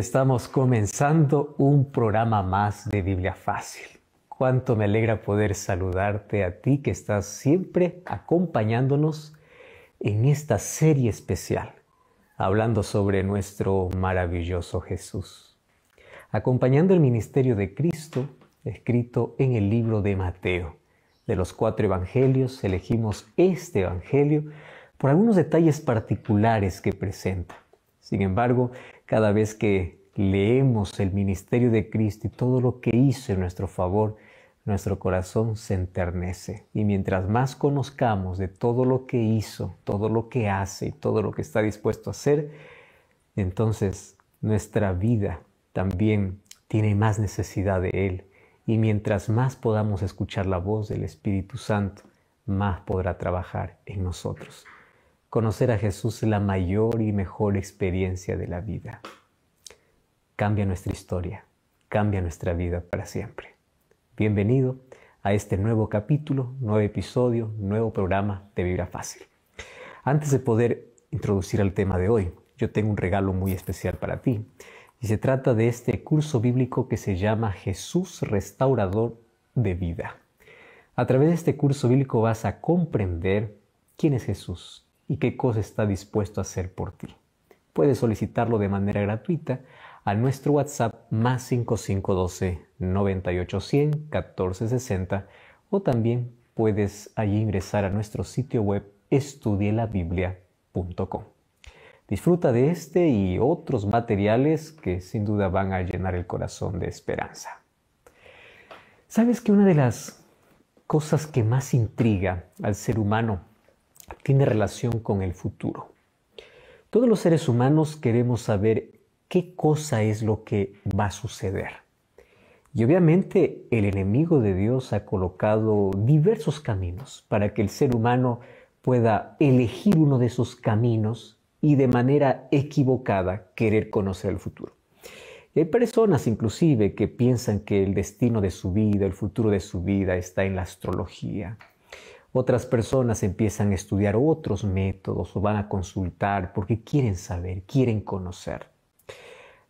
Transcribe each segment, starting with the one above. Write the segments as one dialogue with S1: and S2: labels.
S1: estamos comenzando un programa más de Biblia Fácil. Cuánto me alegra poder saludarte a ti que estás siempre acompañándonos en esta serie especial, hablando sobre nuestro maravilloso Jesús. Acompañando el ministerio de Cristo, escrito en el libro de Mateo. De los cuatro evangelios elegimos este evangelio por algunos detalles particulares que presenta. Sin embargo, cada vez que leemos el ministerio de Cristo y todo lo que hizo en nuestro favor, nuestro corazón se enternece. Y mientras más conozcamos de todo lo que hizo, todo lo que hace y todo lo que está dispuesto a hacer, entonces nuestra vida también tiene más necesidad de Él. Y mientras más podamos escuchar la voz del Espíritu Santo, más podrá trabajar en nosotros. Conocer a Jesús es la mayor y mejor experiencia de la vida. Cambia nuestra historia, cambia nuestra vida para siempre. Bienvenido a este nuevo capítulo, nuevo episodio, nuevo programa de Vibra Fácil. Antes de poder introducir al tema de hoy, yo tengo un regalo muy especial para ti. Y se trata de este curso bíblico que se llama Jesús Restaurador de Vida. A través de este curso bíblico vas a comprender quién es Jesús, y qué cosa está dispuesto a hacer por ti. Puedes solicitarlo de manera gratuita a nuestro WhatsApp más 5512 98100 1460 o también puedes allí ingresar a nuestro sitio web estudielabiblia.com. Disfruta de este y otros materiales que sin duda van a llenar el corazón de esperanza. ¿Sabes que una de las cosas que más intriga al ser humano tiene relación con el futuro. Todos los seres humanos queremos saber qué cosa es lo que va a suceder. Y obviamente el enemigo de Dios ha colocado diversos caminos para que el ser humano pueda elegir uno de esos caminos y de manera equivocada querer conocer el futuro. hay personas inclusive que piensan que el destino de su vida, el futuro de su vida está en la astrología, otras personas empiezan a estudiar otros métodos o van a consultar porque quieren saber, quieren conocer.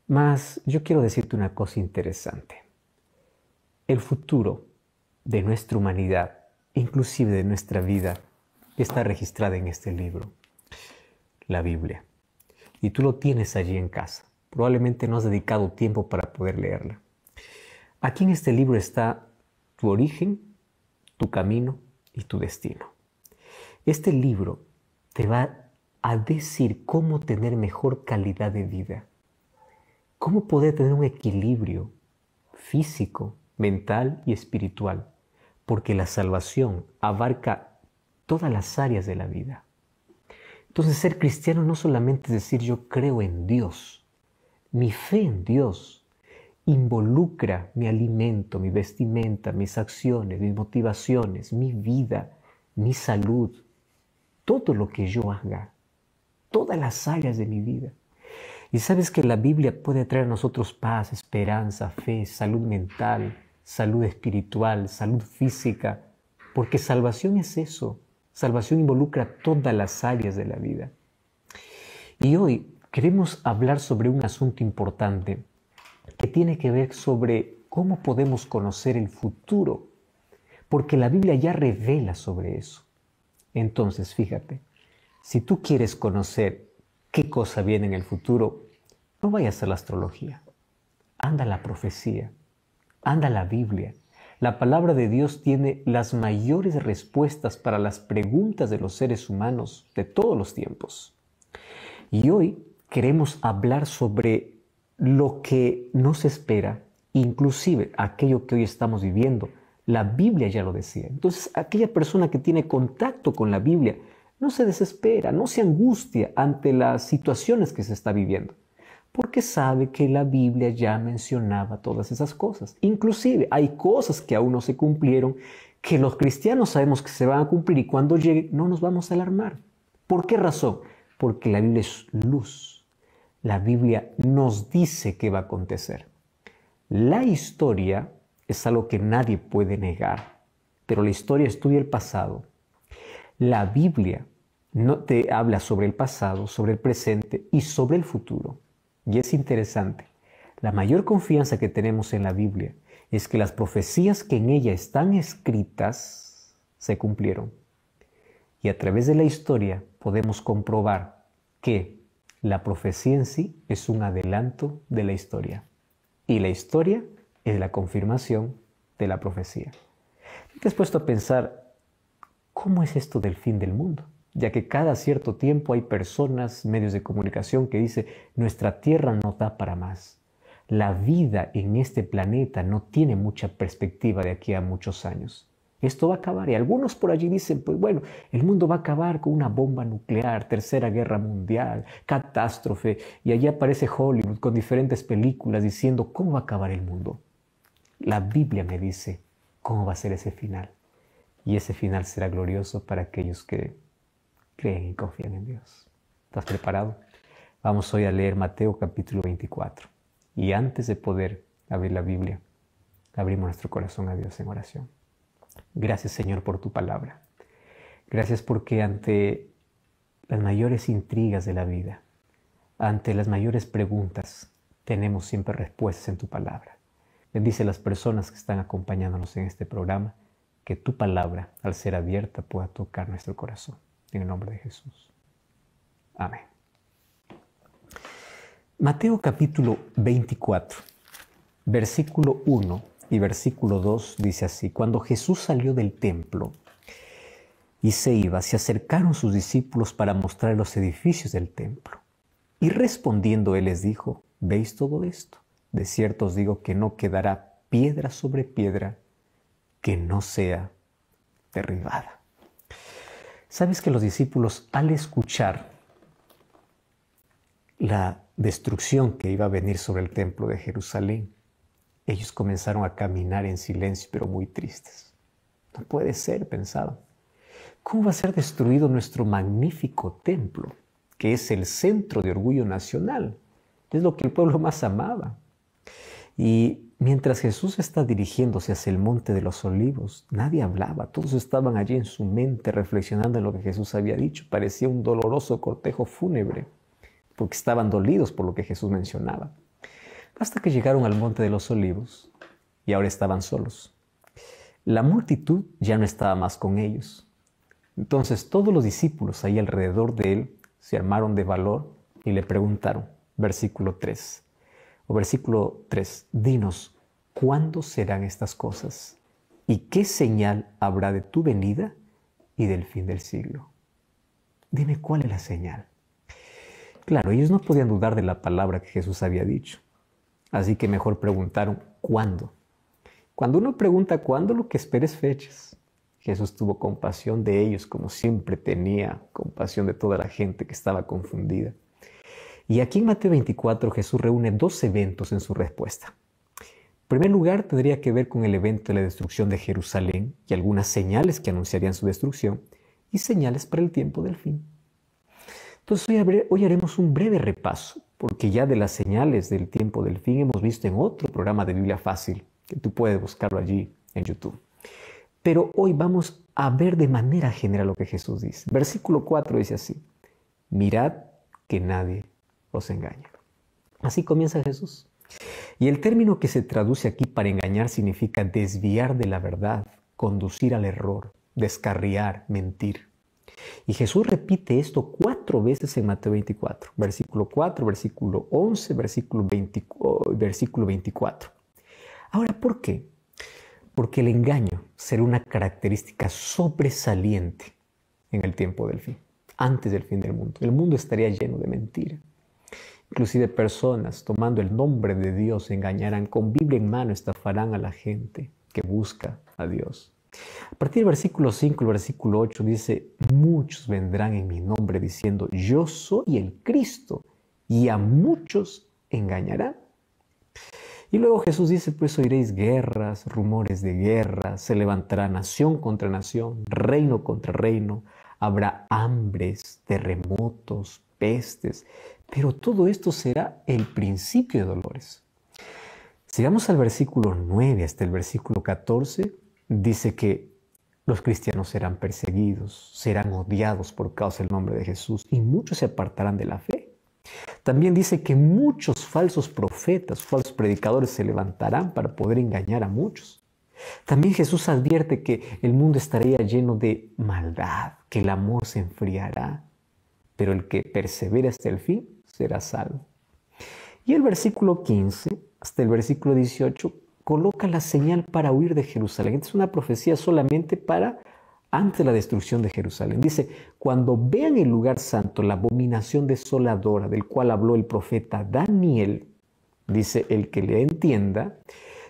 S1: Mas yo quiero decirte una cosa interesante. El futuro de nuestra humanidad, inclusive de nuestra vida, está registrada en este libro, la Biblia. Y tú lo tienes allí en casa. Probablemente no has dedicado tiempo para poder leerla. Aquí en este libro está tu origen, tu camino, y tu destino. Este libro te va a decir cómo tener mejor calidad de vida, cómo poder tener un equilibrio físico, mental y espiritual, porque la salvación abarca todas las áreas de la vida. Entonces ser cristiano no solamente es decir yo creo en Dios, mi fe en Dios involucra mi alimento, mi vestimenta, mis acciones, mis motivaciones, mi vida, mi salud, todo lo que yo haga, todas las áreas de mi vida. Y sabes que la Biblia puede traer a nosotros paz, esperanza, fe, salud mental, salud espiritual, salud física, porque salvación es eso. Salvación involucra todas las áreas de la vida. Y hoy queremos hablar sobre un asunto importante que tiene que ver sobre cómo podemos conocer el futuro, porque la Biblia ya revela sobre eso. Entonces, fíjate, si tú quieres conocer qué cosa viene en el futuro, no vayas a la astrología, anda la profecía, anda la Biblia. La palabra de Dios tiene las mayores respuestas para las preguntas de los seres humanos de todos los tiempos. Y hoy queremos hablar sobre lo que no se espera, inclusive aquello que hoy estamos viviendo. La Biblia ya lo decía. Entonces, aquella persona que tiene contacto con la Biblia no se desespera, no se angustia ante las situaciones que se está viviendo, porque sabe que la Biblia ya mencionaba todas esas cosas. Inclusive hay cosas que aún no se cumplieron, que los cristianos sabemos que se van a cumplir y cuando llegue, no nos vamos a alarmar. ¿Por qué razón? Porque la Biblia es luz la Biblia nos dice qué va a acontecer. La historia es algo que nadie puede negar, pero la historia estudia el pasado. La Biblia no te habla sobre el pasado, sobre el presente y sobre el futuro. Y es interesante. La mayor confianza que tenemos en la Biblia es que las profecías que en ella están escritas se cumplieron. Y a través de la historia podemos comprobar que la profecía en sí es un adelanto de la historia y la historia es la confirmación de la profecía. Te has puesto a pensar, ¿cómo es esto del fin del mundo? Ya que cada cierto tiempo hay personas, medios de comunicación que dicen, nuestra tierra no da para más. La vida en este planeta no tiene mucha perspectiva de aquí a muchos años. Esto va a acabar. Y algunos por allí dicen, pues bueno, el mundo va a acabar con una bomba nuclear, tercera guerra mundial, catástrofe. Y allí aparece Hollywood con diferentes películas diciendo, ¿cómo va a acabar el mundo? La Biblia me dice cómo va a ser ese final. Y ese final será glorioso para aquellos que creen y confían en Dios. ¿Estás preparado? Vamos hoy a leer Mateo capítulo 24. Y antes de poder abrir la Biblia, abrimos nuestro corazón a Dios en oración. Gracias Señor por tu palabra. Gracias porque ante las mayores intrigas de la vida, ante las mayores preguntas, tenemos siempre respuestas en tu palabra. Bendice a las personas que están acompañándonos en este programa, que tu palabra, al ser abierta, pueda tocar nuestro corazón. En el nombre de Jesús. Amén. Mateo capítulo 24, versículo 1 y versículo 2 dice así, cuando Jesús salió del templo y se iba, se acercaron sus discípulos para mostrar los edificios del templo. Y respondiendo él les dijo, ¿veis todo esto? De cierto os digo que no quedará piedra sobre piedra que no sea derribada. Sabes que los discípulos al escuchar la destrucción que iba a venir sobre el templo de Jerusalén, ellos comenzaron a caminar en silencio, pero muy tristes. No puede ser, pensaban. ¿Cómo va a ser destruido nuestro magnífico templo, que es el centro de orgullo nacional? Es lo que el pueblo más amaba. Y mientras Jesús está dirigiéndose hacia el monte de los olivos, nadie hablaba, todos estaban allí en su mente reflexionando en lo que Jesús había dicho. Parecía un doloroso cortejo fúnebre, porque estaban dolidos por lo que Jesús mencionaba hasta que llegaron al monte de los olivos y ahora estaban solos. La multitud ya no estaba más con ellos. Entonces todos los discípulos ahí alrededor de él se armaron de valor y le preguntaron, versículo 3, o versículo 3, dinos, ¿cuándo serán estas cosas? ¿Y qué señal habrá de tu venida y del fin del siglo? Dime cuál es la señal. Claro, ellos no podían dudar de la palabra que Jesús había dicho. Así que mejor preguntaron cuándo. Cuando uno pregunta cuándo, lo que espera es fechas. Jesús tuvo compasión de ellos, como siempre tenía compasión de toda la gente que estaba confundida. Y aquí en Mateo 24 Jesús reúne dos eventos en su respuesta. En primer lugar, tendría que ver con el evento de la destrucción de Jerusalén y algunas señales que anunciarían su destrucción y señales para el tiempo del fin. Entonces hoy, haremos un breve repaso porque ya de las señales del tiempo del fin hemos visto en otro programa de Biblia Fácil, que tú puedes buscarlo allí en YouTube. Pero hoy vamos a ver de manera general lo que Jesús dice. Versículo 4 dice así, mirad que nadie os engañe. Así comienza Jesús. Y el término que se traduce aquí para engañar significa desviar de la verdad, conducir al error, descarriar, mentir. Y Jesús repite esto cuatro veces en Mateo 24, versículo 4, versículo 11, versículo, oh, versículo 24. Ahora, ¿por qué? Porque el engaño será una característica sobresaliente en el tiempo del fin, antes del fin del mundo. El mundo estaría lleno de mentira. Inclusive personas tomando el nombre de Dios engañarán, con Biblia en mano estafarán a la gente que busca a Dios. A partir del versículo 5, el versículo 8 dice, muchos vendrán en mi nombre diciendo, yo soy el Cristo, y a muchos engañará. Y luego Jesús dice, pues oiréis guerras, rumores de guerra, se levantará nación contra nación, reino contra reino, habrá hambres, terremotos, pestes, pero todo esto será el principio de dolores. Sigamos al versículo 9 hasta el versículo 14, dice que los cristianos serán perseguidos, serán odiados por causa del nombre de Jesús y muchos se apartarán de la fe. También dice que muchos falsos profetas, falsos predicadores se levantarán para poder engañar a muchos. También Jesús advierte que el mundo estaría lleno de maldad, que el amor se enfriará, pero el que persevera hasta el fin será salvo. Y el versículo 15 hasta el versículo 18 coloca la señal para huir de Jerusalén. es una profecía solamente para antes la destrucción de Jerusalén. Dice, cuando vean el lugar santo, la abominación desoladora del cual habló el profeta Daniel, dice el que le entienda,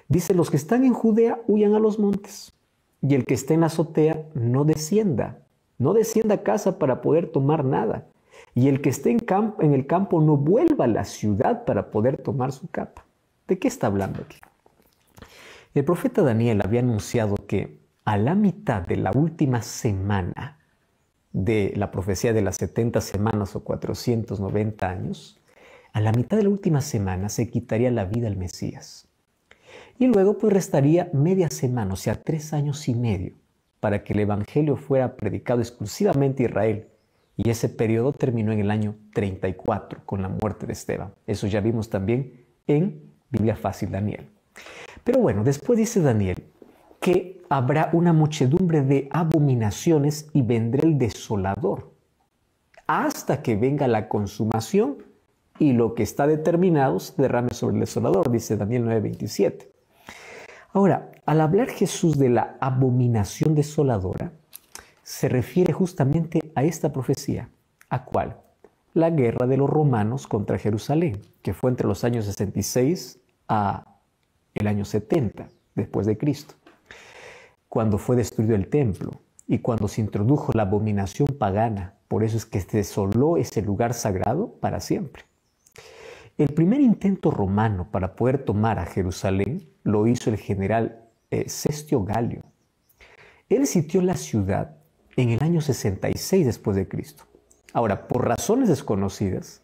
S1: dice, los que están en Judea huyan a los montes y el que esté en la azotea no descienda, no descienda a casa para poder tomar nada. Y el que esté en, en el campo no vuelva a la ciudad para poder tomar su capa. ¿De qué está hablando aquí? El profeta Daniel había anunciado que a la mitad de la última semana de la profecía de las 70 semanas o 490 años, a la mitad de la última semana se quitaría la vida al Mesías. Y luego pues restaría media semana, o sea, tres años y medio, para que el Evangelio fuera predicado exclusivamente a Israel. Y ese periodo terminó en el año 34 con la muerte de Esteban. Eso ya vimos también en Biblia Fácil Daniel. Pero bueno, después dice Daniel que habrá una muchedumbre de abominaciones y vendrá el desolador, hasta que venga la consumación y lo que está determinado se derrame sobre el desolador, dice Daniel 9:27. Ahora, al hablar Jesús de la abominación desoladora, se refiere justamente a esta profecía. ¿A cuál? La guerra de los romanos contra Jerusalén, que fue entre los años 66 a el año 70 después de Cristo, cuando fue destruido el templo y cuando se introdujo la abominación pagana. Por eso es que se desoló ese lugar sagrado para siempre. El primer intento romano para poder tomar a Jerusalén lo hizo el general Cestio eh, Galio. Él sitió la ciudad en el año 66 después de Cristo. Ahora, por razones desconocidas,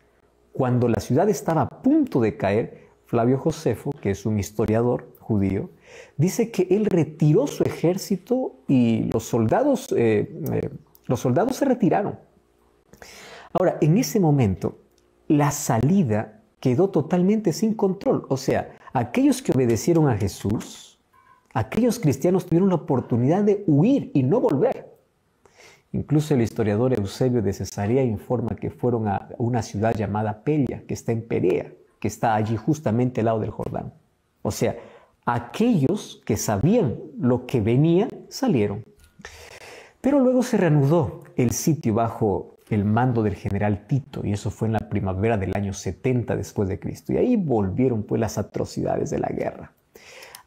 S1: cuando la ciudad estaba a punto de caer, Flavio Josefo, que es un historiador judío, dice que él retiró su ejército y los soldados, eh, eh, los soldados se retiraron. Ahora, en ese momento, la salida quedó totalmente sin control. O sea, aquellos que obedecieron a Jesús, aquellos cristianos tuvieron la oportunidad de huir y no volver. Incluso el historiador Eusebio de Cesarea informa que fueron a una ciudad llamada Pella, que está en Perea, que está allí justamente al lado del Jordán. O sea, aquellos que sabían lo que venía salieron. Pero luego se reanudó el sitio bajo el mando del general Tito, y eso fue en la primavera del año 70 después de Cristo. Y ahí volvieron pues las atrocidades de la guerra.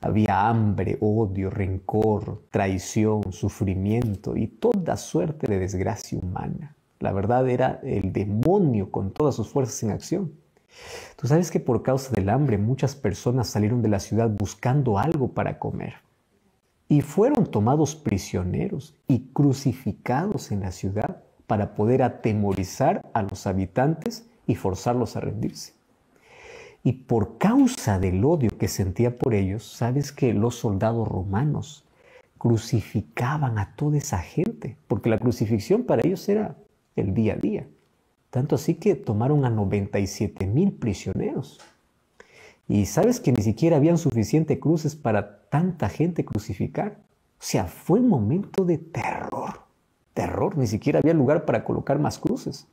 S1: Había hambre, odio, rencor, traición, sufrimiento y toda suerte de desgracia humana. La verdad era el demonio con todas sus fuerzas en acción. Tú sabes que por causa del hambre muchas personas salieron de la ciudad buscando algo para comer y fueron tomados prisioneros y crucificados en la ciudad para poder atemorizar a los habitantes y forzarlos a rendirse. Y por causa del odio que sentía por ellos, sabes que los soldados romanos crucificaban a toda esa gente, porque la crucifixión para ellos era el día a día. Tanto así que tomaron a 97 mil prisioneros. Y sabes que ni siquiera habían suficientes cruces para tanta gente crucificar. O sea, fue un momento de terror. Terror, ni siquiera había lugar para colocar más cruces.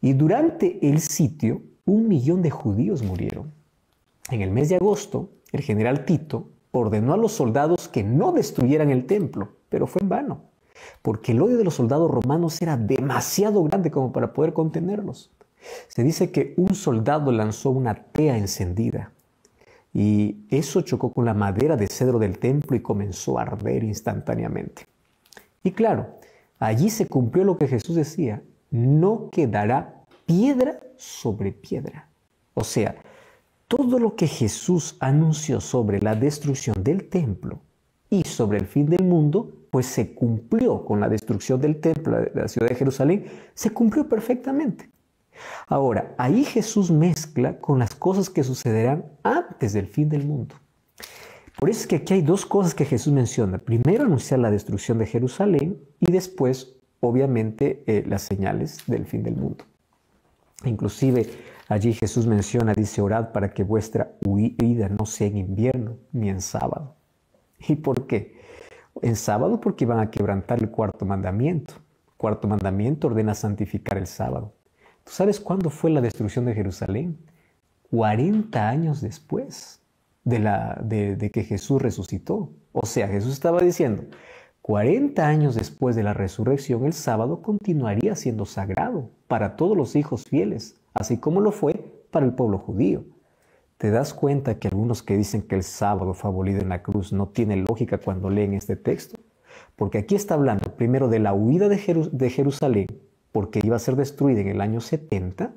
S1: Y durante el sitio, un millón de judíos murieron. En el mes de agosto, el general Tito ordenó a los soldados que no destruyeran el templo, pero fue en vano porque el odio de los soldados romanos era demasiado grande como para poder contenerlos. Se dice que un soldado lanzó una tea encendida y eso chocó con la madera de cedro del templo y comenzó a arder instantáneamente. Y claro, allí se cumplió lo que Jesús decía, no quedará piedra sobre piedra. O sea, todo lo que Jesús anunció sobre la destrucción del templo y sobre el fin del mundo pues se cumplió con la destrucción del templo de la ciudad de Jerusalén, se cumplió perfectamente. Ahora, ahí Jesús mezcla con las cosas que sucederán antes del fin del mundo. Por eso es que aquí hay dos cosas que Jesús menciona. Primero anunciar la destrucción de Jerusalén y después, obviamente, eh, las señales del fin del mundo. Inclusive allí Jesús menciona, dice, orad para que vuestra huida no sea en invierno ni en sábado. ¿Y por qué? en sábado porque iban a quebrantar el cuarto mandamiento. Cuarto mandamiento ordena santificar el sábado. ¿Tú sabes cuándo fue la destrucción de Jerusalén? 40 años después de, que Jesús resucitó. O sea, Jesús estaba diciendo, 40 años después de la resurrección, el sábado continuaría siendo sagrado para todos los hijos fieles, así como lo fue para el pueblo judío. ¿Te das cuenta que algunos que dicen que el sábado fue abolido en la cruz no tienen lógica cuando leen este texto? Porque aquí está hablando primero de la huida de, Jerusalén, porque iba a ser destruida en el año 70,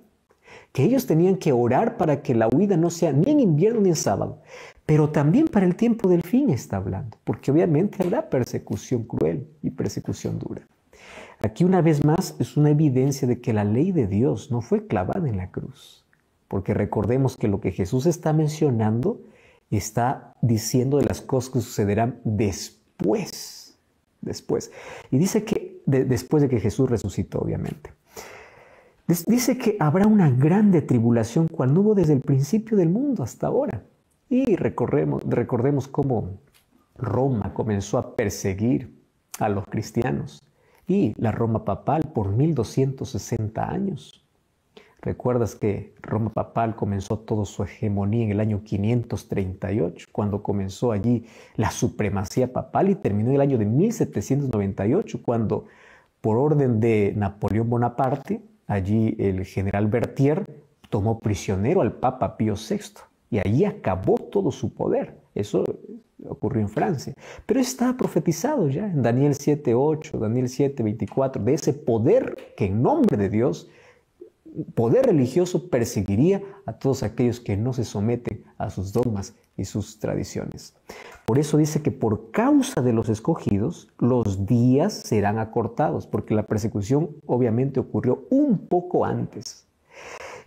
S1: que ellos tenían que orar para que la huida no sea ni en invierno ni en sábado, pero también para el tiempo del fin está hablando, porque obviamente habrá persecución cruel y persecución dura. Aquí una vez más es una evidencia de que la ley de Dios no fue clavada en la cruz porque recordemos que lo que Jesús está mencionando está diciendo de las cosas que sucederán después, después. Y dice que después de que Jesús resucitó, obviamente. Dice que habrá una grande tribulación cual no hubo desde el principio del mundo hasta ahora. Y recordemos cómo Roma comenzó a perseguir a los cristianos y la Roma papal por 1260 años. ¿Recuerdas que Roma papal comenzó toda su hegemonía en el año 538, cuando comenzó allí la supremacía papal y terminó en el año de 1798, cuando por orden de Napoleón Bonaparte, allí el general Berthier tomó prisionero al Papa Pío VI y allí acabó todo su poder. Eso ocurrió en Francia. Pero estaba profetizado ya en Daniel 7.8, Daniel 7.24, de ese poder que en nombre de Dios poder religioso perseguiría a todos aquellos que no se someten a sus dogmas y sus tradiciones. Por eso dice que por causa de los escogidos, los días serán acortados, porque la persecución obviamente ocurrió un poco antes.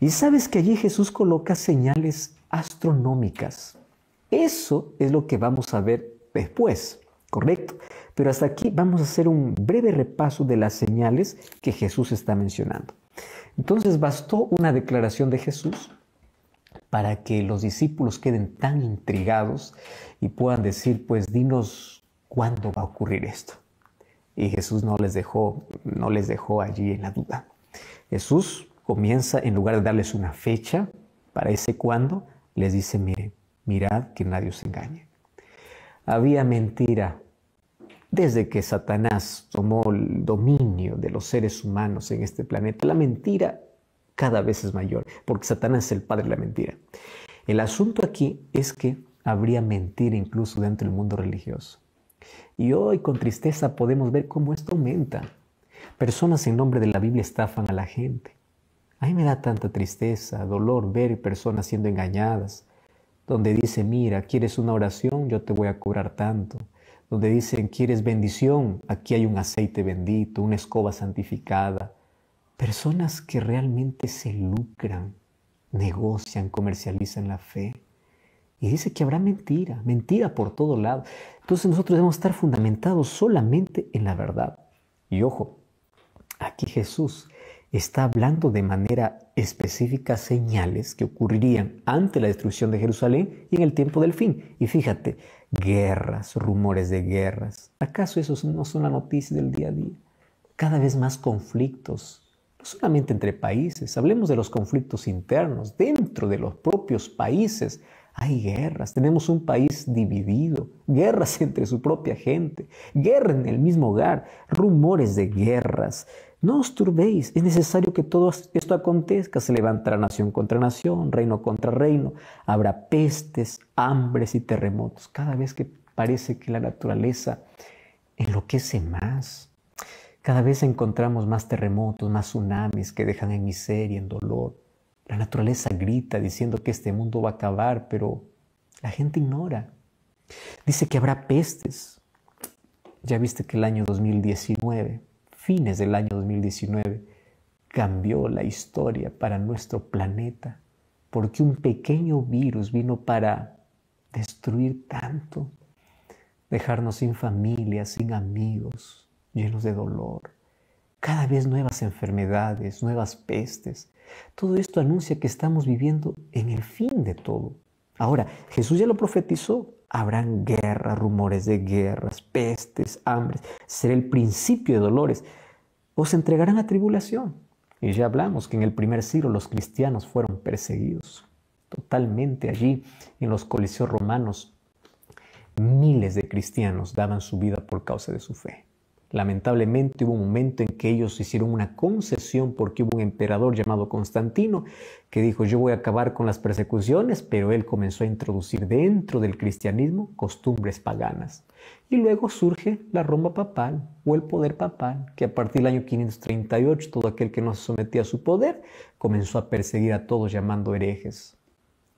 S1: Y sabes que allí Jesús coloca señales astronómicas. Eso es lo que vamos a ver después, ¿correcto? Pero hasta aquí vamos a hacer un breve repaso de las señales que Jesús está mencionando. Entonces bastó una declaración de Jesús para que los discípulos queden tan intrigados y puedan decir, pues dinos cuándo va a ocurrir esto. Y Jesús no les dejó, no les dejó allí en la duda. Jesús comienza, en lugar de darles una fecha para ese cuándo, les dice, mire, mirad que nadie os engañe. Había mentira desde que Satanás tomó el dominio de los seres humanos en este planeta, la mentira cada vez es mayor, porque Satanás es el padre de la mentira. El asunto aquí es que habría mentira incluso dentro del mundo religioso. Y hoy con tristeza podemos ver cómo esto aumenta. Personas en nombre de la Biblia estafan a la gente. A mí me da tanta tristeza, dolor ver personas siendo engañadas, donde dice, mira, ¿quieres una oración? Yo te voy a curar tanto donde dicen, ¿quieres bendición? Aquí hay un aceite bendito, una escoba santificada. Personas que realmente se lucran, negocian, comercializan la fe. Y dice que habrá mentira, mentira por todo lado. Entonces nosotros debemos estar fundamentados solamente en la verdad. Y ojo, aquí Jesús está hablando de manera específica señales que ocurrirían ante la destrucción de Jerusalén y en el tiempo del fin. Y fíjate, guerras, rumores de guerras. ¿Acaso eso no son la noticia del día a día? Cada vez más conflictos, no solamente entre países, hablemos de los conflictos internos, dentro de los propios países. Hay guerras, tenemos un país dividido, guerras entre su propia gente, guerra en el mismo hogar, rumores de guerras, no os turbéis, es necesario que todo esto acontezca. Se levantará nación contra nación, reino contra reino. Habrá pestes, hambres y terremotos. Cada vez que parece que la naturaleza enloquece más. Cada vez encontramos más terremotos, más tsunamis que dejan en miseria, en dolor. La naturaleza grita diciendo que este mundo va a acabar, pero la gente ignora. Dice que habrá pestes. Ya viste que el año 2019 fines del año 2019 cambió la historia para nuestro planeta, porque un pequeño virus vino para destruir tanto, dejarnos sin familia, sin amigos, llenos de dolor. Cada vez nuevas enfermedades, nuevas pestes. Todo esto anuncia que estamos viviendo en el fin de todo. Ahora, Jesús ya lo profetizó, Habrán guerras, rumores de guerras, pestes, hambres. Será el principio de dolores. Os entregarán a tribulación. Y ya hablamos que en el primer siglo los cristianos fueron perseguidos totalmente allí en los coliseos romanos. Miles de cristianos daban su vida por causa de su fe. Lamentablemente hubo un momento en que ellos hicieron una concesión porque hubo un emperador llamado Constantino que dijo yo voy a acabar con las persecuciones, pero él comenzó a introducir dentro del cristianismo costumbres paganas. Y luego surge la Roma papal o el poder papal, que a partir del año 538 todo aquel que no se sometía a su poder comenzó a perseguir a todos llamando herejes.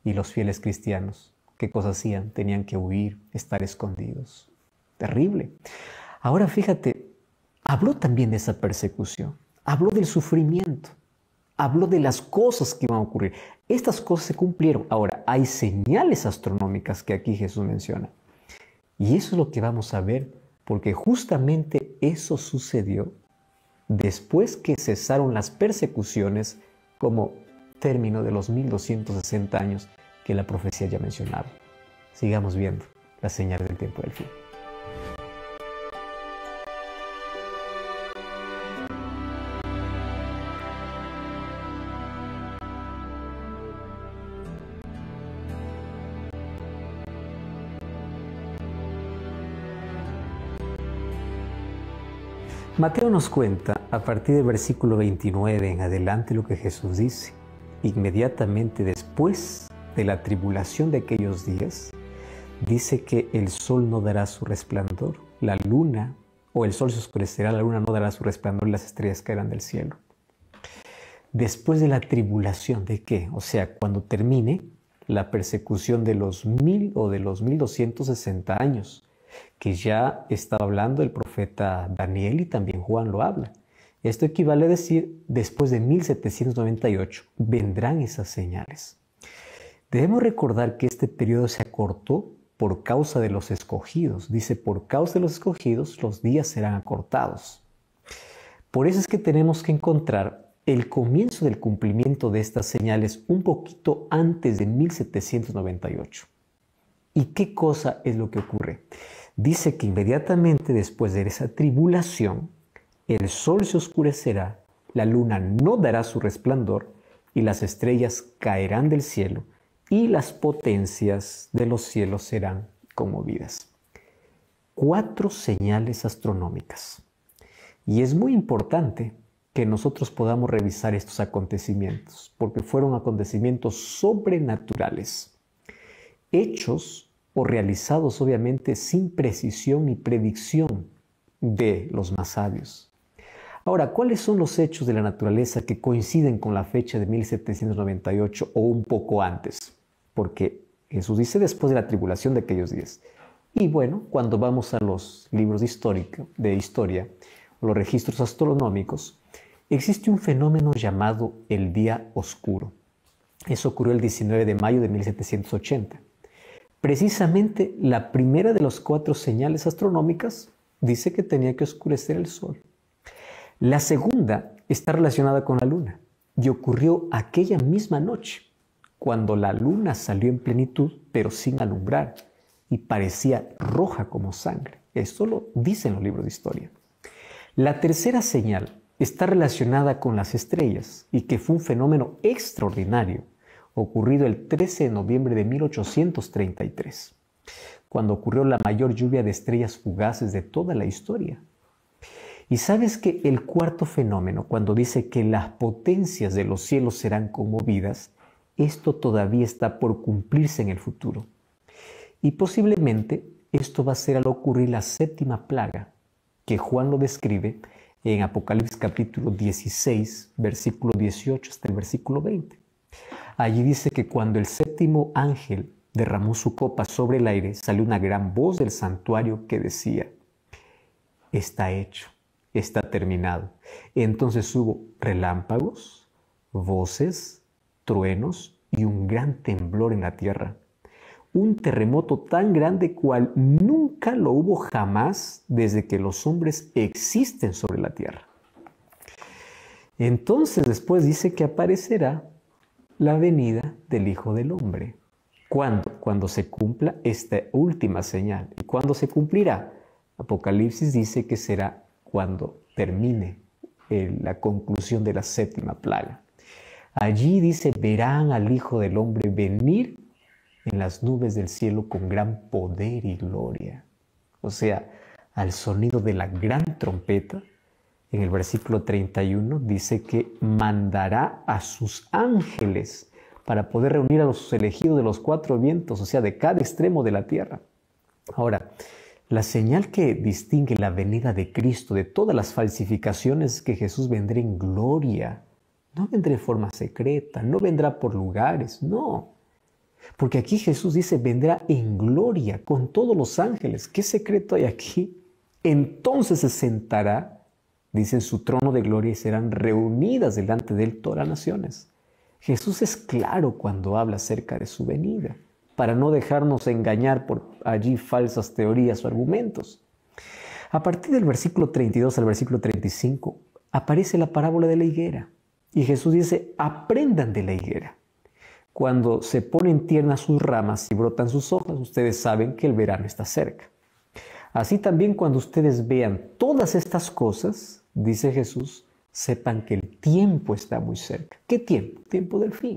S1: Y los fieles cristianos, ¿qué cosa hacían? Tenían que huir, estar escondidos. Terrible. Ahora fíjate, habló también de esa persecución, habló del sufrimiento, habló de las cosas que iban a ocurrir. Estas cosas se cumplieron. Ahora, hay señales astronómicas que aquí Jesús menciona. Y eso es lo que vamos a ver, porque justamente eso sucedió después que cesaron las persecuciones como término de los 1260 años que la profecía ya mencionaba. Sigamos viendo las señales del tiempo del fin. Mateo nos cuenta a partir del versículo 29 en adelante lo que Jesús dice. Inmediatamente después de la tribulación de aquellos días, dice que el sol no dará su resplandor, la luna o el sol se oscurecerá, la luna no dará su resplandor, y las estrellas caerán del cielo. Después de la tribulación, ¿de qué? O sea, cuando termine la persecución de los mil o de los mil doscientos sesenta años que ya estaba hablando el profeta Daniel y también Juan lo habla. Esto equivale a decir, después de 1798 vendrán esas señales. Debemos recordar que este periodo se acortó por causa de los escogidos. Dice, por causa de los escogidos los días serán acortados. Por eso es que tenemos que encontrar el comienzo del cumplimiento de estas señales un poquito antes de 1798. ¿Y qué cosa es lo que ocurre? dice que inmediatamente después de esa tribulación, el sol se oscurecerá, la luna no dará su resplandor y las estrellas caerán del cielo y las potencias de los cielos serán conmovidas. Cuatro señales astronómicas. Y es muy importante que nosotros podamos revisar estos acontecimientos, porque fueron acontecimientos sobrenaturales, hechos o realizados obviamente sin precisión ni predicción de los más sabios. Ahora, ¿cuáles son los hechos de la naturaleza que coinciden con la fecha de 1798 o un poco antes? Porque Jesús dice después de la tribulación de aquellos días. Y bueno, cuando vamos a los libros de, historia los registros astronómicos, existe un fenómeno llamado el día oscuro. Eso ocurrió el 19 de mayo de 1780. Precisamente la primera de los cuatro señales astronómicas dice que tenía que oscurecer el Sol. La segunda está relacionada con la Luna y ocurrió aquella misma noche, cuando la Luna salió en plenitud pero sin alumbrar y parecía roja como sangre. Esto lo dicen los libros de historia. La tercera señal está relacionada con las estrellas y que fue un fenómeno extraordinario ocurrido el 13 de noviembre de 1833, cuando ocurrió la mayor lluvia de estrellas fugaces de toda la historia. Y sabes que el cuarto fenómeno, cuando dice que las potencias de los cielos serán conmovidas, esto todavía está por cumplirse en el futuro. Y posiblemente esto va a ser al ocurrir la séptima plaga, que Juan lo describe en Apocalipsis capítulo 16, versículo 18 hasta el versículo 20. Allí dice que cuando el séptimo ángel derramó su copa sobre el aire, salió una gran voz del santuario que decía, está hecho, está terminado. Entonces hubo relámpagos, voces, truenos y un gran temblor en la tierra. Un terremoto tan grande cual nunca lo hubo jamás desde que los hombres existen sobre la tierra. Entonces después dice que aparecerá la venida del Hijo del Hombre. ¿Cuándo? Cuando se cumpla esta última señal. ¿Y cuándo se cumplirá? Apocalipsis dice que será cuando termine eh, la conclusión de la séptima plaga. Allí dice, verán al Hijo del Hombre venir en las nubes del cielo con gran poder y gloria. O sea, al sonido de la gran trompeta, en el versículo 31 dice que mandará a sus ángeles para poder reunir a los elegidos de los cuatro vientos, o sea, de cada extremo de la tierra. Ahora, la señal que distingue la venida de Cristo de todas las falsificaciones es que Jesús vendrá en gloria. No vendrá de forma secreta, no vendrá por lugares, no. Porque aquí Jesús dice, vendrá en gloria con todos los ángeles. ¿Qué secreto hay aquí? Entonces se sentará Dicen su trono de gloria y serán reunidas delante de él todas las naciones. Jesús es claro cuando habla acerca de su venida, para no dejarnos engañar por allí falsas teorías o argumentos. A partir del versículo 32 al versículo 35 aparece la parábola de la higuera y Jesús dice, aprendan de la higuera. Cuando se ponen tiernas sus ramas y brotan sus hojas, ustedes saben que el verano está cerca. Así también cuando ustedes vean todas estas cosas, Dice Jesús, sepan que el tiempo está muy cerca. ¿Qué tiempo? Tiempo del fin.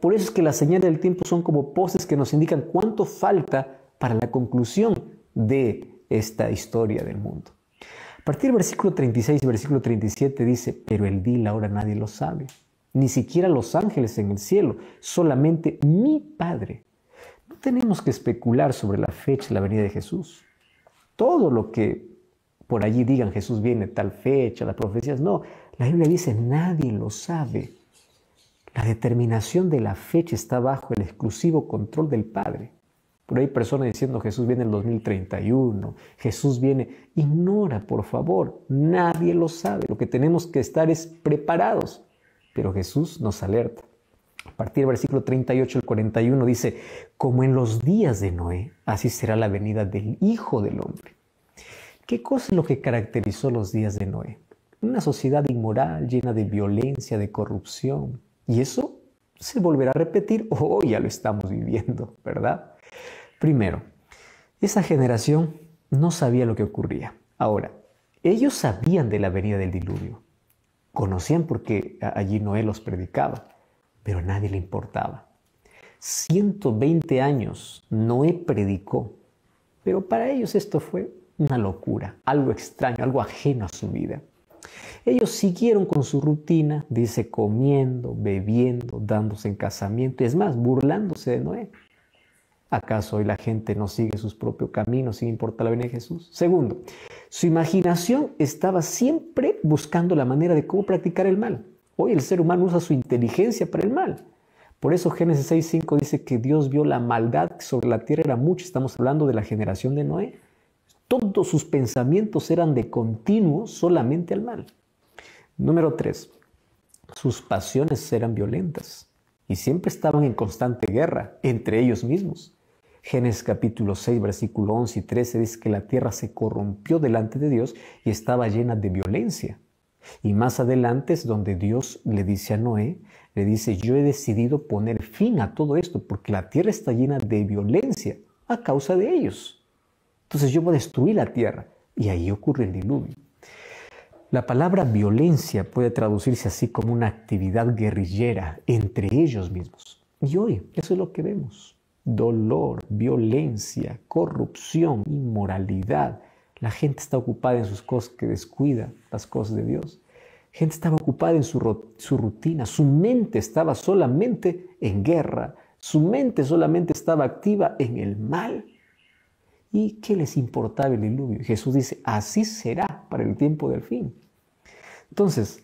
S1: por eso es que las señales del tiempo son como poses que nos indican cuánto falta para la conclusión de esta historia del mundo. A partir del versículo 36 y versículo 37 dice, pero el día y la hora nadie lo sabe, ni siquiera los ángeles en el cielo, solamente mi Padre. No tenemos que especular sobre la fecha y la venida de Jesús. Todo lo que por allí digan Jesús viene tal fecha, las profecías. No, la Biblia dice nadie lo sabe. La determinación de la fecha está bajo el exclusivo control del Padre. por hay personas diciendo Jesús viene en el 2031, Jesús viene. Ignora, por favor, nadie lo sabe. Lo que tenemos que estar es preparados. Pero Jesús nos alerta. A partir del versículo 38 al 41 dice, como en los días de Noé, así será la venida del Hijo del Hombre. ¿Qué cosa es lo que caracterizó los días de Noé? Una sociedad inmoral, llena de violencia, de corrupción. Y eso se volverá a repetir hoy oh, ya lo estamos viviendo, ¿verdad? Primero, esa generación no sabía lo que ocurría. Ahora, ellos sabían de la venida del diluvio. Conocían porque allí Noé los predicaba, pero a nadie le importaba. 120 años Noé predicó, pero para ellos esto fue una locura, algo extraño, algo ajeno a su vida. Ellos siguieron con su rutina, dice, comiendo, bebiendo, dándose en casamiento, es más, burlándose de Noé. ¿Eh? ¿Acaso hoy la gente no sigue sus propios caminos sin importar la venida de Jesús? Segundo, su imaginación estaba siempre buscando la manera de cómo practicar el mal. Hoy el ser humano usa su inteligencia para el mal. Por eso Génesis 6.5 dice que Dios vio la maldad que sobre la tierra era mucho, Estamos hablando de la generación de Noé. Todos sus pensamientos eran de continuo solamente al mal. Número tres, sus pasiones eran violentas y siempre estaban en constante guerra entre ellos mismos. Génesis capítulo 6, versículo 11 y 13 dice que la tierra se corrompió delante de Dios y estaba llena de violencia. Y más adelante es donde Dios le dice a Noé, le dice, yo he decidido poner fin a todo esto porque la tierra está llena de violencia a causa de ellos. Entonces yo voy a destruir la tierra. Y ahí ocurre el diluvio. La palabra violencia puede traducirse así como una actividad guerrillera entre ellos mismos. Y hoy eso es lo que vemos. Dolor, violencia, corrupción, inmoralidad. La gente está ocupada en sus cosas que descuida las cosas de Dios. Gente estaba ocupada en su, su rutina, su mente estaba solamente en guerra, su mente solamente estaba activa en el mal. ¿Y qué les importaba el diluvio? Jesús dice, así será para el tiempo del fin. Entonces,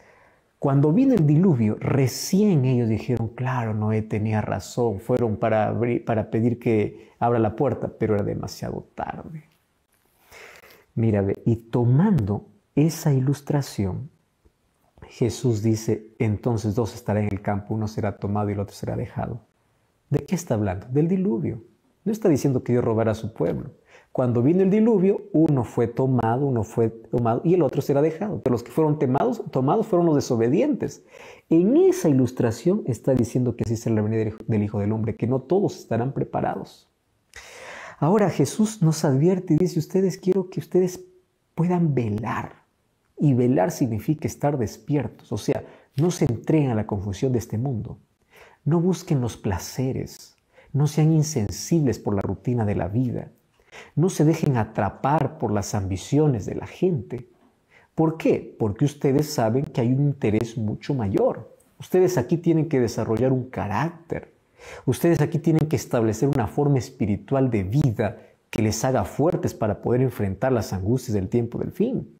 S1: cuando vino el diluvio, recién ellos dijeron, claro, Noé tenía razón, fueron para, para pedir que abra la puerta, pero era demasiado tarde. Mira, y tomando esa ilustración, Jesús dice, entonces dos estarán en el campo, uno será tomado y el otro será dejado. ¿De qué está hablando? Del diluvio. No está diciendo que Dios robar a su pueblo. Cuando vino el diluvio, uno fue tomado, uno fue tomado y el otro será dejado. Pero los que fueron tomados fueron los desobedientes. En esa ilustración está diciendo que así será la venida del Hijo del Hombre, que no todos estarán preparados. Ahora Jesús nos advierte y dice, ustedes quiero que ustedes puedan velar. Y velar significa estar despiertos, o sea, no se entreguen a la confusión de este mundo. No busquen los placeres, no sean insensibles por la rutina de la vida. No se dejen atrapar por las ambiciones de la gente. ¿Por qué? Porque ustedes saben que hay un interés mucho mayor. Ustedes aquí tienen que desarrollar un carácter. Ustedes aquí tienen que establecer una forma espiritual de vida que les haga fuertes para poder enfrentar las angustias del tiempo del fin.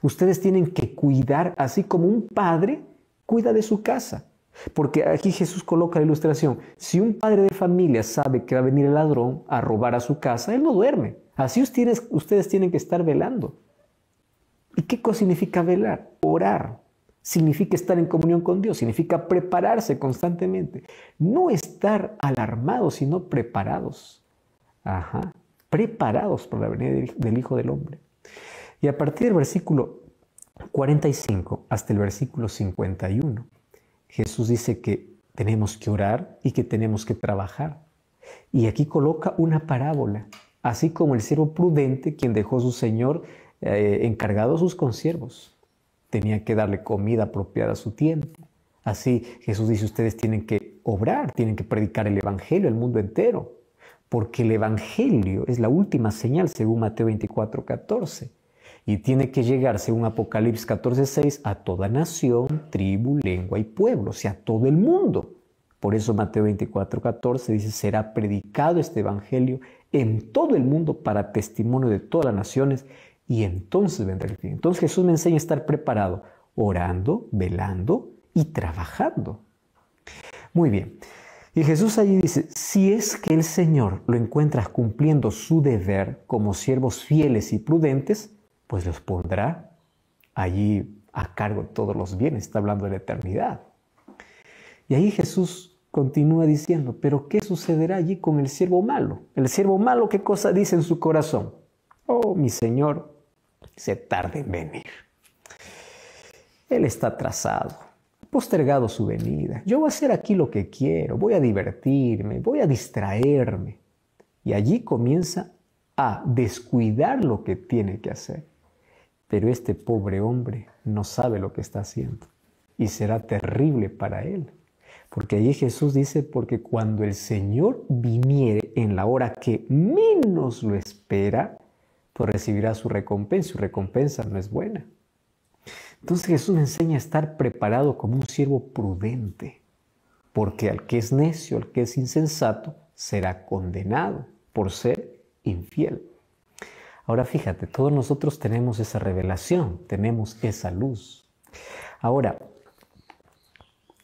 S1: Ustedes tienen que cuidar, así como un padre cuida de su casa. Porque aquí Jesús coloca la ilustración. Si un padre de familia sabe que va a venir el ladrón a robar a su casa, él no duerme. Así ustedes, tienen que estar velando. ¿Y qué cosa significa velar? Orar. Significa estar en comunión con Dios, significa prepararse constantemente. No estar alarmados, sino preparados. Ajá. Preparados por la venida del Hijo del Hombre. Y a partir del versículo 45 hasta el versículo 51 Jesús dice que tenemos que orar y que tenemos que trabajar. Y aquí coloca una parábola, así como el siervo prudente quien dejó a su señor eh, encargado a sus consiervos. Tenía que darle comida apropiada a su tiempo. Así Jesús dice, ustedes tienen que obrar, tienen que predicar el Evangelio al mundo entero, porque el Evangelio es la última señal según Mateo 24, 14 y tiene que llegar, según Apocalipsis 14:6, a toda nación, tribu, lengua y pueblo, o sea, a todo el mundo. Por eso Mateo 24:14 dice, será predicado este evangelio en todo el mundo para testimonio de todas las naciones y entonces vendrá el fin. Entonces Jesús me enseña a estar preparado, orando, velando y trabajando. Muy bien. Y Jesús allí dice, si es que el Señor lo encuentras cumpliendo su deber como siervos fieles y prudentes, pues los pondrá allí a cargo de todos los bienes, está hablando de la eternidad. Y ahí Jesús continúa diciendo, pero ¿qué sucederá allí con el siervo malo? El siervo malo, ¿qué cosa dice en su corazón? Oh, mi Señor, se tarde en venir. Él está atrasado, postergado su venida. Yo voy a hacer aquí lo que quiero, voy a divertirme, voy a distraerme. Y allí comienza a descuidar lo que tiene que hacer. Pero este pobre hombre no sabe lo que está haciendo y será terrible para él. Porque allí Jesús dice, porque cuando el Señor viniere en la hora que menos lo espera, pues recibirá su recompensa. Su recompensa no es buena. Entonces Jesús enseña a estar preparado como un siervo prudente, porque al que es necio, al que es insensato, será condenado por ser infiel. Ahora fíjate, todos nosotros tenemos esa revelación, tenemos esa luz. Ahora,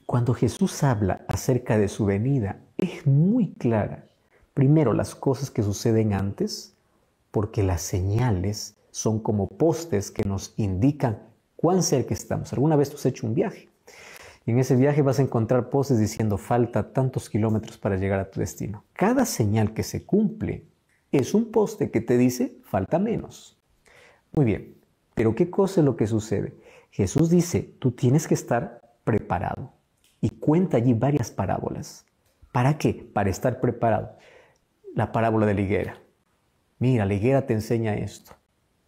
S1: cuando Jesús habla acerca de su venida, es muy clara. Primero, las cosas que suceden antes, porque las señales son como postes que nos indican cuán cerca estamos. Alguna vez tú has hecho un viaje. Y en ese viaje vas a encontrar postes diciendo falta tantos kilómetros para llegar a tu destino. Cada señal que se cumple es un poste que te dice falta menos. Muy bien, pero ¿qué cosa es lo que sucede? Jesús dice, tú tienes que estar preparado y cuenta allí varias parábolas. ¿Para qué? Para estar preparado. La parábola de la higuera. Mira, la higuera te enseña esto.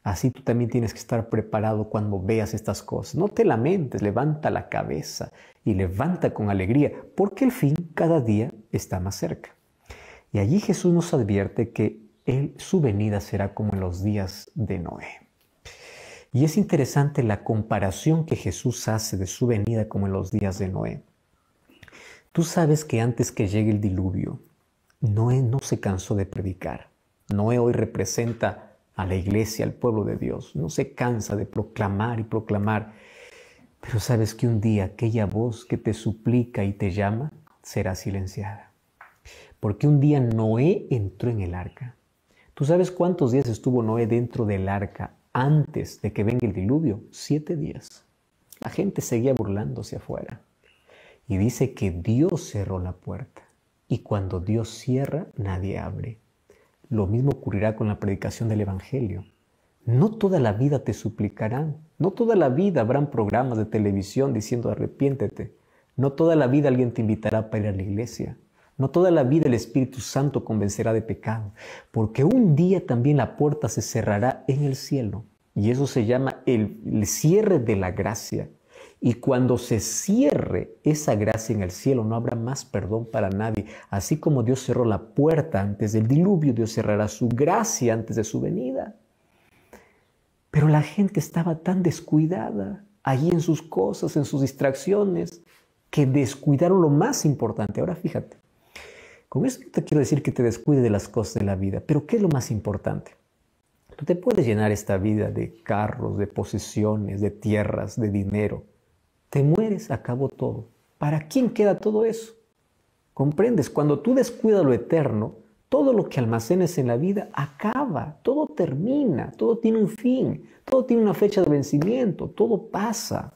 S1: Así tú también tienes que estar preparado cuando veas estas cosas. No te lamentes, levanta la cabeza y levanta con alegría, porque el fin cada día está más cerca. Y allí Jesús nos advierte que su venida será como en los días de Noé. Y es interesante la comparación que Jesús hace de su venida como en los días de Noé. Tú sabes que antes que llegue el diluvio, Noé no se cansó de predicar. Noé hoy representa a la iglesia, al pueblo de Dios. No se cansa de proclamar y proclamar. Pero sabes que un día aquella voz que te suplica y te llama será silenciada. Porque un día Noé entró en el arca. ¿Tú sabes cuántos días estuvo Noé dentro del arca antes de que venga el diluvio? Siete días. La gente seguía burlándose afuera. Y dice que Dios cerró la puerta. Y cuando Dios cierra, nadie abre. Lo mismo ocurrirá con la predicación del Evangelio. No toda la vida te suplicarán. No toda la vida habrán programas de televisión diciendo arrepiéntete. No toda la vida alguien te invitará para ir a la iglesia. No toda la vida el Espíritu Santo convencerá de pecado, porque un día también la puerta se cerrará en el cielo. Y eso se llama el, cierre de la gracia. Y cuando se cierre esa gracia en el cielo, no habrá más perdón para nadie. Así como Dios cerró la puerta antes del diluvio, Dios cerrará su gracia antes de su venida. Pero la gente estaba tan descuidada allí en sus cosas, en sus distracciones, que descuidaron lo más importante. Ahora fíjate, con eso no te quiero decir que te descuide de las cosas de la vida, pero ¿qué es lo más importante? Tú te puedes llenar esta vida de carros, de posesiones, de tierras, de dinero. Te mueres, acabó todo. ¿Para quién queda todo eso? ¿Comprendes? Cuando tú descuidas lo eterno, todo lo que almacenes en la vida acaba, todo termina, todo tiene un fin, todo tiene una fecha de vencimiento, todo pasa.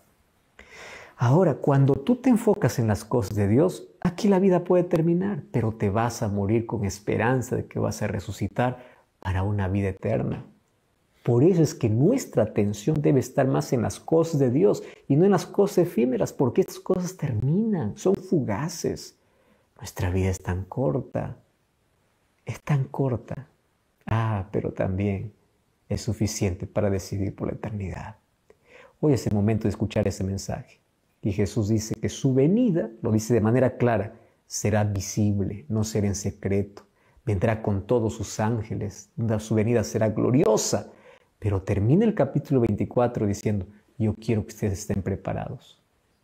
S1: Ahora, cuando tú te enfocas en las cosas de Dios, aquí la vida puede terminar, pero te vas a morir con esperanza de que vas a resucitar para una vida eterna. Por eso es que nuestra atención debe estar más en las cosas de Dios y no en las cosas efímeras, porque estas cosas terminan, son fugaces. Nuestra vida es tan corta, es tan corta. Ah, pero también es suficiente para decidir por la eternidad. Hoy es el momento de escuchar ese mensaje. Y Jesús dice que su venida, lo dice de manera clara, será visible, no será en secreto. Vendrá con todos sus ángeles, su venida será gloriosa. Pero termina el capítulo 24 diciendo, yo quiero que ustedes estén preparados.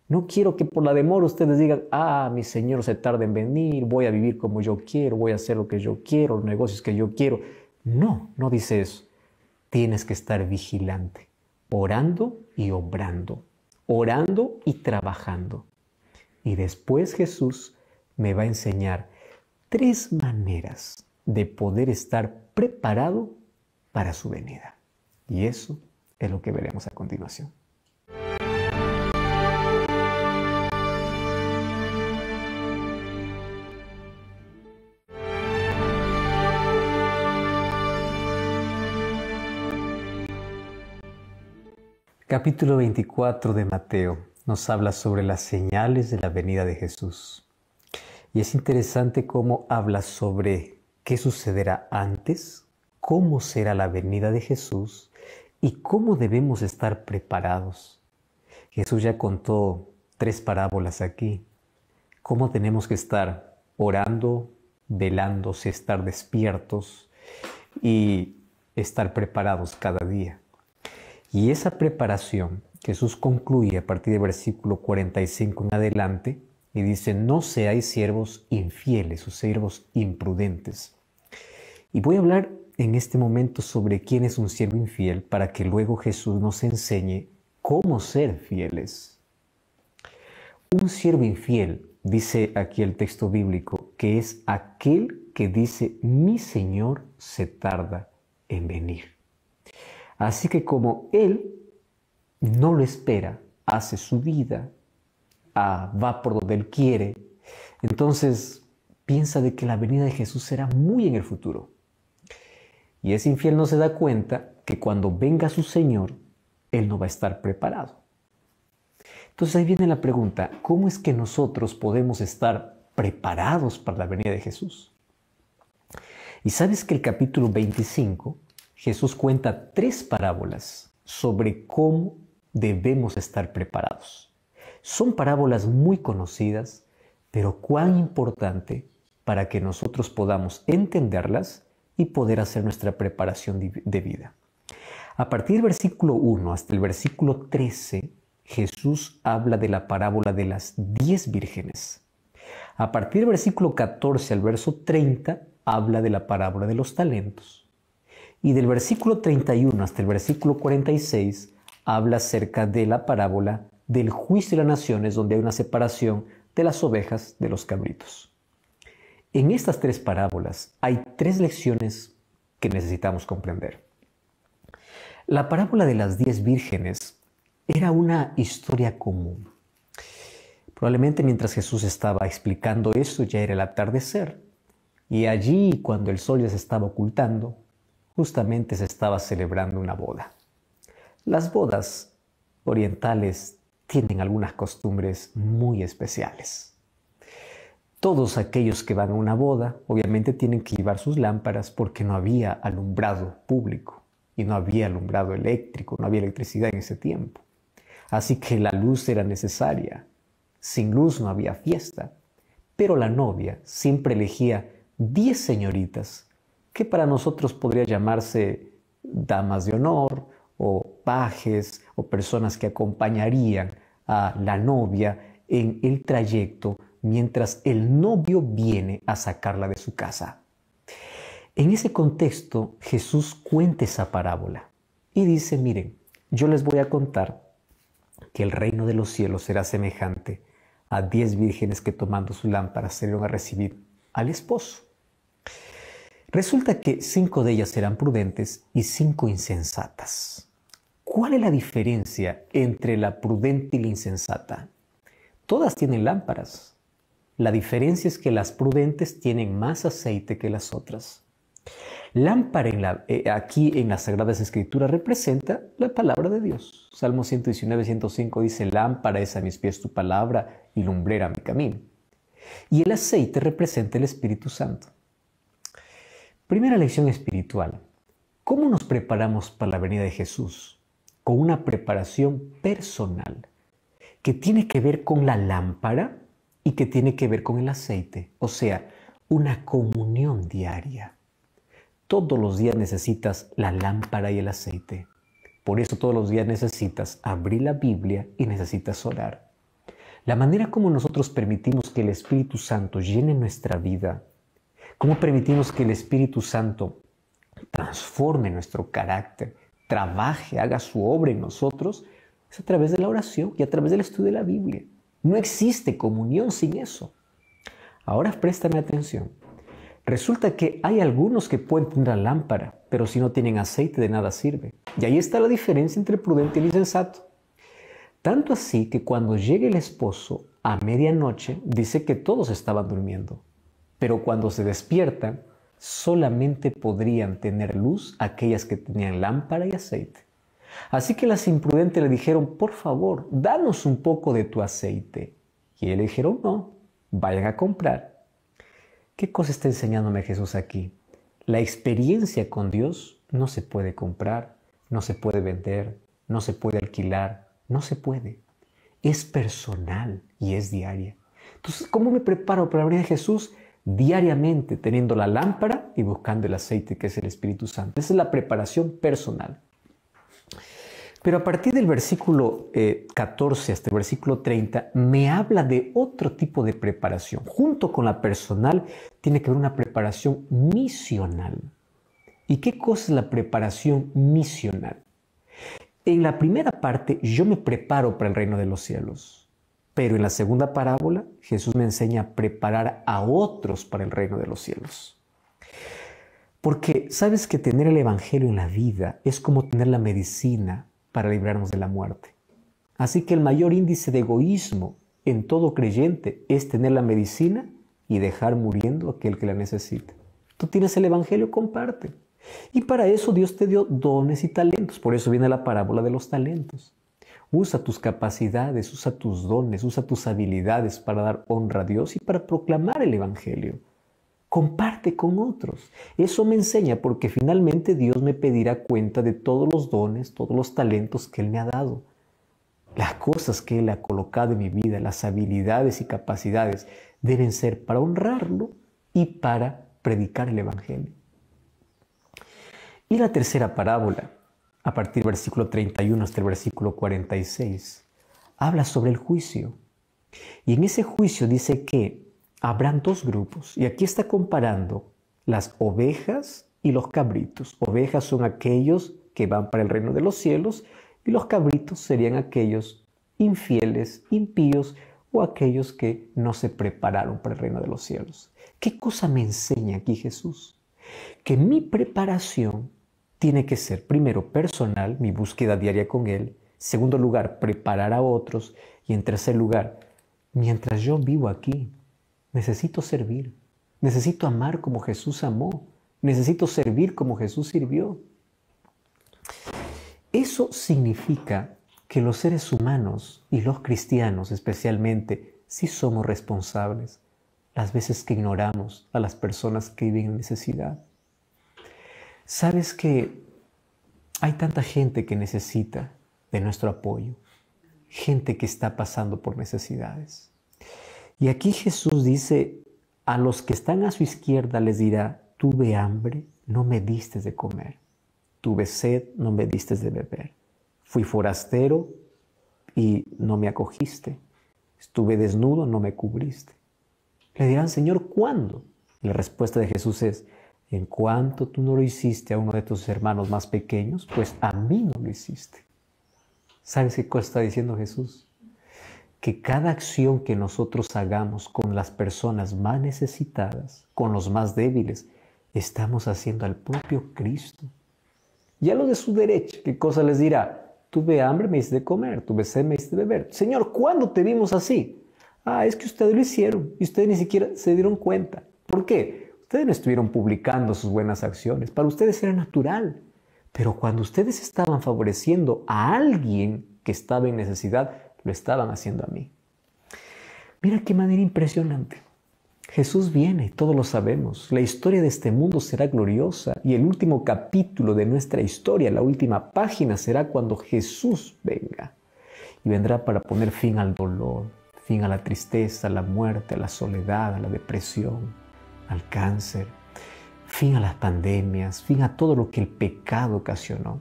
S1: No quiero que por la demora ustedes digan, ah, mi Señor se tarda en venir, voy a vivir como yo quiero, voy a hacer lo que yo quiero, los negocios que yo quiero. No, no dice eso. Tienes que estar vigilante, orando y obrando orando y trabajando. Y después Jesús me va a enseñar tres maneras de poder estar preparado para su venida. Y eso es lo que veremos a continuación. capítulo 24 de Mateo nos habla sobre las señales de la venida de Jesús. Y es interesante cómo habla sobre qué sucederá antes, cómo será la venida de Jesús y cómo debemos estar preparados. Jesús ya contó tres parábolas aquí. Cómo tenemos que estar orando, velándose, estar despiertos y estar preparados cada día. Y esa preparación, Jesús concluye a partir del versículo 45 en adelante y dice, no seáis siervos infieles o siervos imprudentes. Y voy a hablar en este momento sobre quién es un siervo infiel para que luego Jesús nos enseñe cómo ser fieles. Un siervo infiel, dice aquí el texto bíblico, que es aquel que dice, mi Señor se tarda en venir. Así que como él no lo espera, hace su vida, ah, va por donde él quiere, entonces piensa de que la venida de Jesús será muy en el futuro. Y ese infiel no se da cuenta que cuando venga su Señor, él no va a estar preparado. Entonces ahí viene la pregunta, ¿cómo es que nosotros podemos estar preparados para la venida de Jesús? Y sabes que el capítulo 25 Jesús cuenta tres parábolas sobre cómo debemos estar preparados. Son parábolas muy conocidas, pero cuán importante para que nosotros podamos entenderlas y poder hacer nuestra preparación de vida. A partir del versículo 1 hasta el versículo 13, Jesús habla de la parábola de las diez vírgenes. A partir del versículo 14 al verso 30, habla de la parábola de los talentos. Y del versículo 31 hasta el versículo 46 habla acerca de la parábola del juicio de las naciones donde hay una separación de las ovejas de los cabritos. En estas tres parábolas hay tres lecciones que necesitamos comprender. La parábola de las diez vírgenes era una historia común. Probablemente mientras Jesús estaba explicando eso ya era el atardecer y allí cuando el sol ya se estaba ocultando, justamente se estaba celebrando una boda. Las bodas orientales tienen algunas costumbres muy especiales. Todos aquellos que van a una boda obviamente tienen que llevar sus lámparas porque no había alumbrado público y no había alumbrado eléctrico, no había electricidad en ese tiempo. Así que la luz era necesaria. Sin luz no había fiesta. Pero la novia siempre elegía 10 señoritas que para nosotros podría llamarse damas de honor o pajes o personas que acompañarían a la novia en el trayecto mientras el novio viene a sacarla de su casa. En ese contexto, Jesús cuenta esa parábola y dice, miren, yo les voy a contar que el reino de los cielos será semejante a diez vírgenes que tomando su lámpara salieron a recibir al esposo. Resulta que cinco de ellas eran prudentes y cinco insensatas. ¿Cuál es la diferencia entre la prudente y la insensata? Todas tienen lámparas. La diferencia es que las prudentes tienen más aceite que las otras. Lámpara en la, eh, aquí en las Sagradas Escrituras representa la palabra de Dios. Salmo 119, 105 dice, lámpara es a mis pies tu palabra y lumbrera mi camino. Y el aceite representa el Espíritu Santo. Primera lección espiritual. ¿Cómo nos preparamos para la venida de Jesús? Con una preparación personal que tiene que ver con la lámpara y que tiene que ver con el aceite, o sea, una comunión diaria. Todos los días necesitas la lámpara y el aceite. Por eso todos los días necesitas abrir la Biblia y necesitas orar. La manera como nosotros permitimos que el Espíritu Santo llene nuestra vida ¿Cómo permitimos que el Espíritu Santo transforme nuestro carácter, trabaje, haga su obra en nosotros? Es a través de la oración y a través del estudio de la Biblia. No existe comunión sin eso. Ahora préstame atención. Resulta que hay algunos que pueden tener lámpara, pero si no tienen aceite de nada sirve. Y ahí está la diferencia entre prudente y insensato. Tanto así que cuando llega el esposo a medianoche, dice que todos estaban durmiendo. Pero cuando se despiertan, solamente podrían tener luz aquellas que tenían lámpara y aceite. Así que las imprudentes le dijeron, por favor, danos un poco de tu aceite. Y él le dijeron, no, vayan a comprar. ¿Qué cosa está enseñándome Jesús aquí? La experiencia con Dios no se puede comprar, no se puede vender, no se puede alquilar, no se puede. Es personal y es diaria. Entonces, ¿cómo me preparo para venir a Jesús? diariamente teniendo la lámpara y buscando el aceite que es el Espíritu Santo. Esa es la preparación personal. Pero a partir del versículo 14 eh, hasta el versículo 30 me habla de otro tipo de preparación. Junto con la personal tiene que haber una preparación misional. ¿Y qué cosa es la preparación misional? En la primera parte yo me preparo para el reino de los cielos. Pero en la segunda parábola Jesús me enseña a preparar a otros para el reino de los cielos. Porque sabes que tener el Evangelio en la vida es como tener la medicina para librarnos de la muerte. Así que el mayor índice de egoísmo en todo creyente es tener la medicina y dejar muriendo aquel que la necesita. Tú tienes el Evangelio, comparte. Y para eso Dios te dio dones y talentos. Por eso viene la parábola de los talentos. Usa tus capacidades, usa tus dones, usa tus habilidades para dar honra a Dios y para proclamar el Evangelio. Comparte con otros. Eso me enseña porque finalmente Dios me pedirá cuenta de todos los dones, todos los talentos que Él me ha dado. Las cosas que Él ha colocado en mi vida, las habilidades y capacidades, deben ser para honrarlo y para predicar el Evangelio. Y la tercera parábola a partir del versículo 31 hasta el versículo 46, habla sobre el juicio. Y en ese juicio dice que habrán dos grupos. Y aquí está comparando las ovejas y los cabritos. Ovejas son aquellos que van para el reino de los cielos y los cabritos serían aquellos infieles, impíos o aquellos que no se prepararon para el reino de los cielos. ¿Qué cosa me enseña aquí Jesús? Que mi preparación tiene que ser primero personal, mi búsqueda diaria con Él, segundo lugar, preparar a otros y en tercer lugar, mientras yo vivo aquí, necesito servir, necesito amar como Jesús amó, necesito servir como Jesús sirvió. Eso significa que los seres humanos y los cristianos especialmente sí somos responsables las veces que ignoramos a las personas que viven en necesidad. Sabes que hay tanta gente que necesita de nuestro apoyo, gente que está pasando por necesidades. Y aquí Jesús dice, a los que están a su izquierda les dirá, tuve hambre, no me diste de comer, tuve sed, no me diste de beber, fui forastero y no me acogiste, estuve desnudo, no me cubriste. Le dirán, Señor, ¿cuándo? La respuesta de Jesús es, en cuanto tú no lo hiciste a uno de tus hermanos más pequeños, pues a mí no lo hiciste. ¿Sabes qué está diciendo Jesús? Que cada acción que nosotros hagamos con las personas más necesitadas, con los más débiles, estamos haciendo al propio Cristo. Y a lo de su derecha, ¿qué cosa les dirá? Tuve hambre, me hice de comer, tuve sed, me hice de beber. Señor, ¿cuándo te vimos así? Ah, es que ustedes lo hicieron y ustedes ni siquiera se dieron cuenta. ¿Por qué? Ustedes no estuvieron publicando sus buenas acciones, para ustedes era natural. Pero cuando ustedes estaban favoreciendo a alguien que estaba en necesidad, lo estaban haciendo a mí. Mira qué manera impresionante. Jesús viene, todos lo sabemos. La historia de este mundo será gloriosa y el último capítulo de nuestra historia, la última página, será cuando Jesús venga. Y vendrá para poner fin al dolor, fin a la tristeza, a la muerte, a la soledad, a la depresión, al cáncer, fin a las pandemias, fin a todo lo que el pecado ocasionó.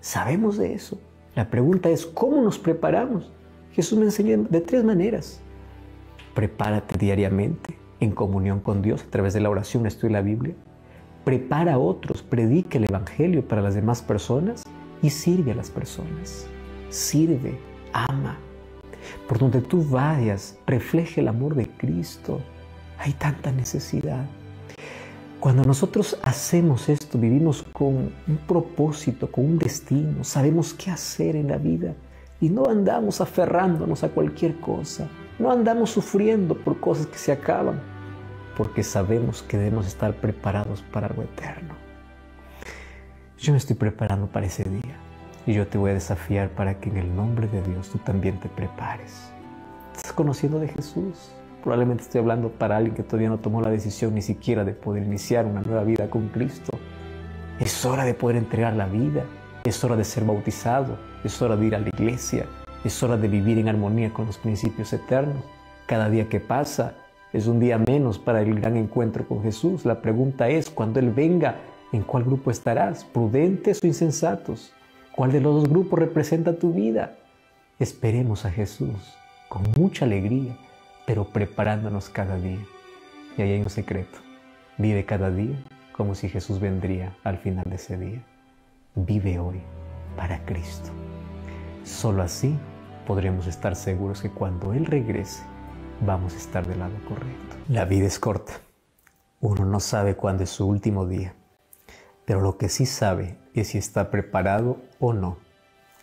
S1: Sabemos de eso. La pregunta es, ¿cómo nos preparamos? Jesús me enseñó de tres maneras. Prepárate diariamente en comunión con Dios a través de la oración, estudia la Biblia. Prepara a otros, predique el Evangelio para las demás personas y sirve a las personas. Sirve, ama. Por donde tú vayas, refleje el amor de Cristo. Hay tanta necesidad. Cuando nosotros hacemos esto, vivimos con un propósito, con un destino, sabemos qué hacer en la vida y no andamos aferrándonos a cualquier cosa, no andamos sufriendo por cosas que se acaban, porque sabemos que debemos estar preparados para algo eterno. Yo me estoy preparando para ese día y yo te voy a desafiar para que en el nombre de Dios tú también te prepares. Estás conociendo de Jesús, Probablemente estoy hablando para alguien que todavía no tomó la decisión ni siquiera de poder iniciar una nueva vida con Cristo. Es hora de poder entregar la vida. Es hora de ser bautizado. Es hora de ir a la iglesia. Es hora de vivir en armonía con los principios eternos. Cada día que pasa es un día menos para el gran encuentro con Jesús. La pregunta es, cuando Él venga, ¿en cuál grupo estarás? ¿Prudentes o insensatos? ¿Cuál de los dos grupos representa tu vida? Esperemos a Jesús con mucha alegría pero preparándonos cada día. Y ahí hay un secreto. Vive cada día como si Jesús vendría al final de ese día. Vive hoy para Cristo. Solo así podremos estar seguros que cuando Él regrese vamos a estar del lado correcto. La vida es corta. Uno no sabe cuándo es su último día. Pero lo que sí sabe es si está preparado o no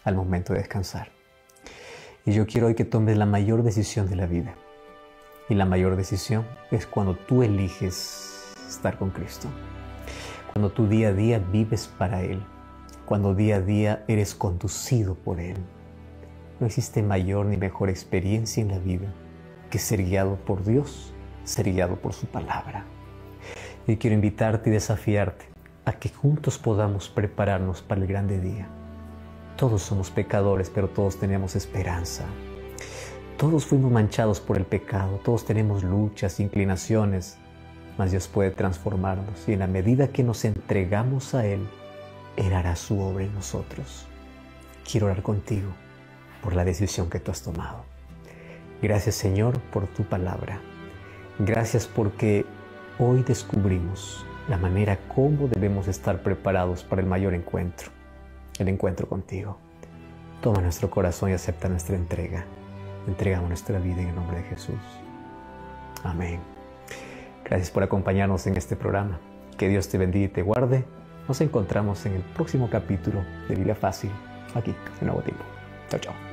S1: al momento de descansar. Y yo quiero hoy que tomes la mayor decisión de la vida. Y la mayor decisión es cuando tú eliges estar con Cristo. Cuando tu día a día vives para Él. Cuando día a día eres conducido por Él. No existe mayor ni mejor experiencia en la vida que ser guiado por Dios, ser guiado por su palabra. Y quiero invitarte y desafiarte a que juntos podamos prepararnos para el grande día. Todos somos pecadores, pero todos tenemos esperanza. Todos fuimos manchados por el pecado, todos tenemos luchas, inclinaciones, mas Dios puede transformarnos y en la medida que nos entregamos a Él, Él hará su obra en nosotros. Quiero orar contigo por la decisión que tú has tomado. Gracias Señor por tu palabra. Gracias porque hoy descubrimos la manera como debemos estar preparados para el mayor encuentro, el encuentro contigo. Toma nuestro corazón y acepta nuestra entrega entregamos nuestra vida en el nombre de Jesús. Amén. Gracias por acompañarnos en este programa. Que Dios te bendiga y te guarde. Nos encontramos en el próximo capítulo de Vida Fácil, aquí, en Nuevo Tiempo. Chao, chao.